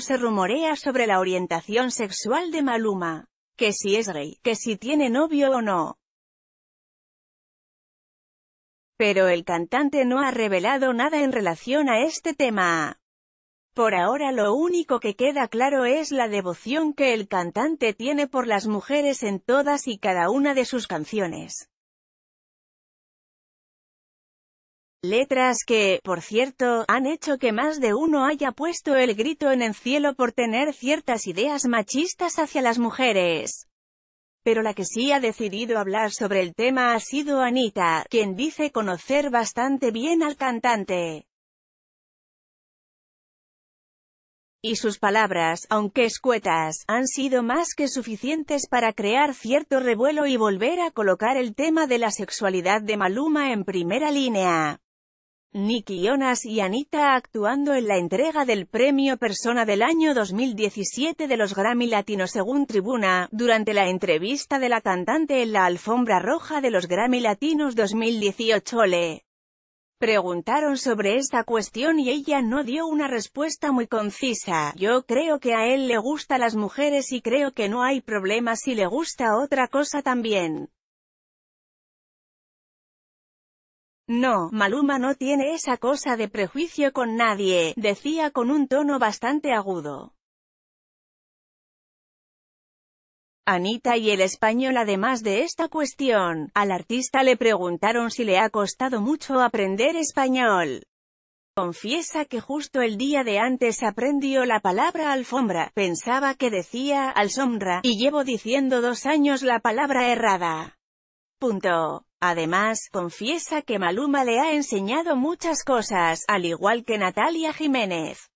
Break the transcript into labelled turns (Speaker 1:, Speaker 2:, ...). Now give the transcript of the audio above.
Speaker 1: se rumorea sobre la orientación sexual de Maluma. Que si es gay, que si tiene novio o no. Pero el cantante no ha revelado nada en relación a este tema. Por ahora lo único que queda claro es la devoción que el cantante tiene por las mujeres en todas y cada una de sus canciones. Letras que, por cierto, han hecho que más de uno haya puesto el grito en el cielo por tener ciertas ideas machistas hacia las mujeres. Pero la que sí ha decidido hablar sobre el tema ha sido Anita, quien dice conocer bastante bien al cantante. Y sus palabras, aunque escuetas, han sido más que suficientes para crear cierto revuelo y volver a colocar el tema de la sexualidad de Maluma en primera línea. Nicky Jonas y Anita actuando en la entrega del Premio Persona del año 2017 de los Grammy Latinos según Tribuna, durante la entrevista de la cantante en la alfombra roja de los Grammy Latinos 2018 le preguntaron sobre esta cuestión y ella no dio una respuesta muy concisa. Yo creo que a él le gustan las mujeres y creo que no hay problema si le gusta otra cosa también. No, Maluma no tiene esa cosa de prejuicio con nadie, decía con un tono bastante agudo. Anita y el español además de esta cuestión, al artista le preguntaron si le ha costado mucho aprender español. Confiesa que justo el día de antes aprendió la palabra alfombra, pensaba que decía sombra, y llevo diciendo dos años la palabra errada. Punto. Además, confiesa que Maluma le ha enseñado muchas cosas, al igual que Natalia Jiménez.